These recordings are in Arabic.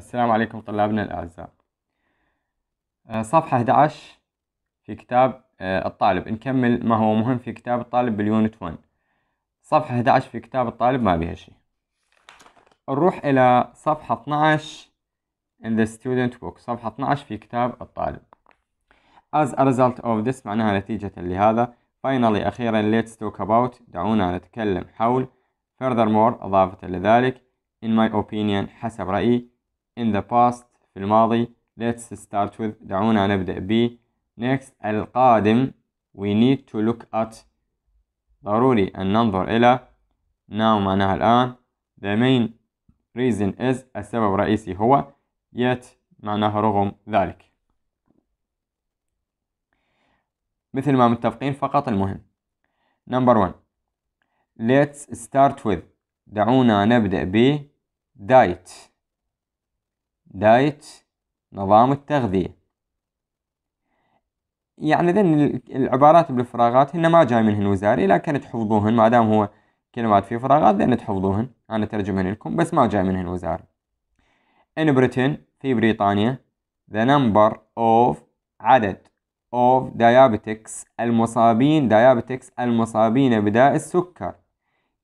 السلام عليكم طلابنا الأعزاء آه، صفحة 11 في كتاب آه، الطالب نكمل ما هو مهم في كتاب الطالب باليونت 1 صفحة 11 في كتاب الطالب ما بيها شيء نروح إلى صفحة 12 in the student book صفحة 12 في كتاب الطالب as a result of this معناها نتيجة لهذا finally أخيرا let's talk about دعونا نتكلم حول furthermore أضافة لذلك in my opinion حسب رأيي in the past في الماضي let's start with دعونا نبدأ ب next القادم we need to look at ضروري أن ننظر إلى now معناها الآن the main reason is السبب الرئيسي هو yet معناها رغم ذلك مثل ما متفقين فقط المهم number one let's start with دعونا نبدأ ب diet دايت نظام التغذية يعني ذن العبارات بالفراغات هن ما جاي منهن وزاري لكن تحفظوهن ما دام هو كلمات في فراغات ذن تحفظوهن أنا ترجمهن لكم بس ما جاي منهن وزاري In Britain في بريطانيا the number of عدد of diabetics المصابين diabetics المصابين بداء السكر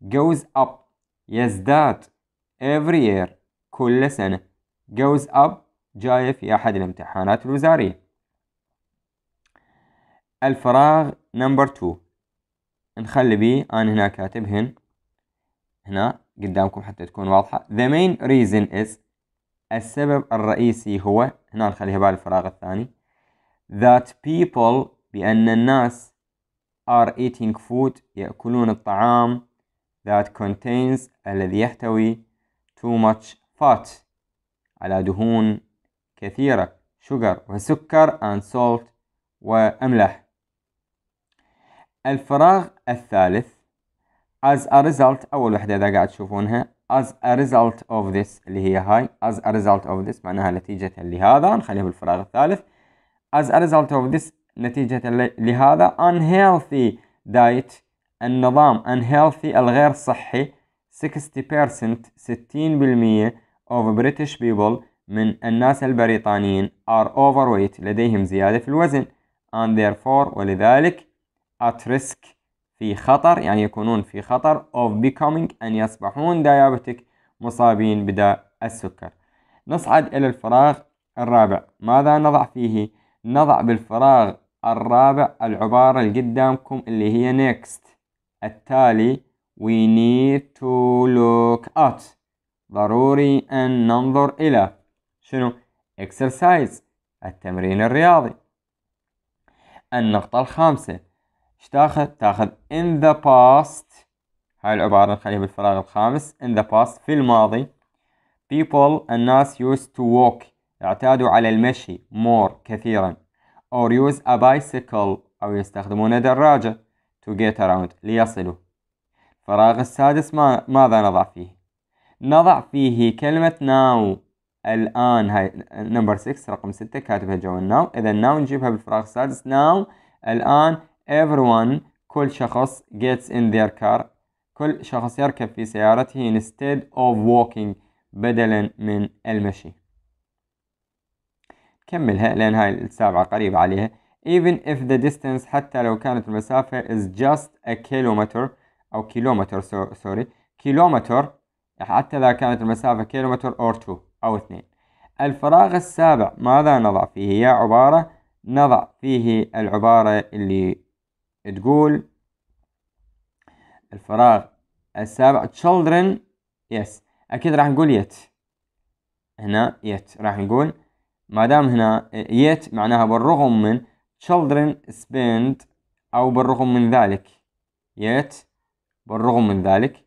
goes up يزداد every year كل سنة goes up جاية في أحد الامتحانات الوزارية الفراغ نمبر 2 نخلي بي أنا هنا كاتبهن هنا قدامكم حتى تكون واضحة The main reason is السبب الرئيسي هو هنا نخليها بالفراغ الثاني That people بأن الناس are eating food يأكلون الطعام that contains الذي يحتوي too much fat على دهون كثيرة sugar وسكر and salt وأملاح الفراغ الثالث as a result أول وحدة إذا قاعد تشوفونها as a result of this اللي هي هاي as a result of this معناها نتيجة لهذا نخليها بالفراغ الثالث as a result of this نتيجة لهذا unhealthy diet النظام unhealthy الغير صحي 60% 60% of British people من الناس البريطانيين are overweight لديهم زيادة في الوزن and therefore ولذلك at risk في خطر يعني يكونون في خطر of becoming أن يصبحون diabetic مصابين بداء السكر نصعد إلى الفراغ الرابع ماذا نضع فيه؟ نضع بالفراغ الرابع العبارة اللي قدامكم اللي هي next التالي we need to look at ضروري أن ننظر إلى شنو exercise التمرين الرياضي النقطة الخامسة ايش تاخذ؟ تاخذ in the past هاي العبارة نخليها بالفراغ الخامس in the past في الماضي people الناس used to walk اعتادوا على المشي more كثيرا or use a bicycle أو يستخدمون دراجة to get around ليصلوا الفراغ السادس ما ماذا نضع فيه؟ نضع فيه كلمة ناو الآن هاي نمبر 6 رقم 6 كاتبها جوا الناو إذا ناو نجيبها بالفراغ السادس ناو الآن everyone كل شخص gets in their car كل شخص يركب في سيارته instead of walking بدلا من المشي كملها لأن هاي السابعة قريبة عليها even if the distance حتى لو كانت المسافة is just a kilometer أو كيلومتر سوري كيلومتر حتى إذا كانت المسافة كيلومتر أو 2 أو 2 الفراغ السابع ماذا نضع فيه يا عبارة نضع فيه العبارة اللي تقول الفراغ السابع children yes أكيد راح نقول يت هنا يت راح نقول ما دام هنا يت معناها بالرغم من children spend أو بالرغم من ذلك yet بالرغم من ذلك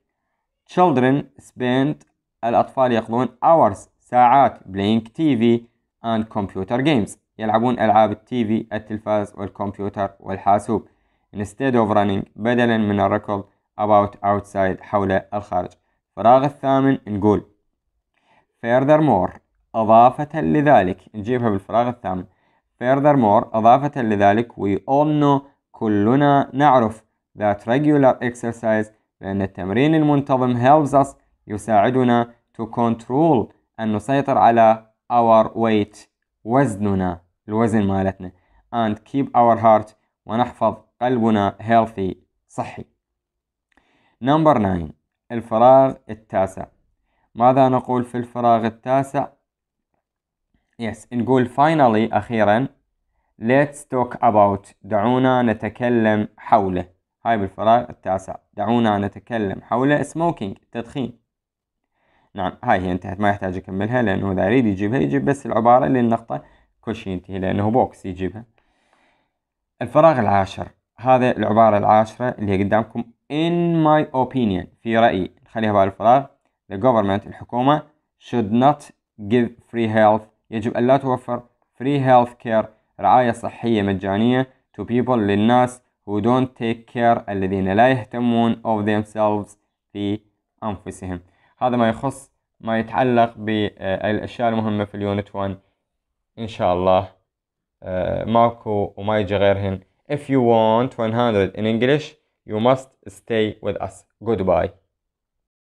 Children spend الأطفال يقضون hours ساعات playing TV and computer games يلعبون ألعاب التي في التلفاز والكمبيوتر والحاسوب instead of running بدلا من الركض about outside حول الخارج فراغ الثامن نقول furthermore إضافة لذلك نجيبها بالفراغ الثامن furthermore إضافة لذلك we all know كلنا نعرف that regular exercise لأن التمرين المنتظم helps us يساعدنا to control أن نسيطر على our weight وزننا الوزن مالتنا and keep our heart ونحفظ قلبنا healthy صحي number 9 الفراغ التاسع ماذا نقول في الفراغ التاسع yes نقول finally أخيرا let's talk about دعونا نتكلم حوله هاي بالفراغ التاسع دعونا نتكلم حول سموكينج التدخين نعم هاي هي انتهت ما يحتاج أكملها لأنه إذا يريد يجيبها يجيب بس العبارة للنقطة كل شيء ينتهي لأنه بوكس يجيبها الفراغ العاشر هذا العبارة العاشرة اللي قدامكم in my opinion في رأيي نخليها بهذا الفراغ the government الحكومة should not give free health يجب أن لا توفر free health care رعاية صحية مجانية to people للناس who don't take care الذين لا يهتمون of themselves في أنفسهم هذا ما يخص ما يتعلق بالأشياء آه، المهمة في اليونت 1 إن شاء الله آه، ماكو وما يجي غيرهن If you want 100 in English you must stay with us goodbye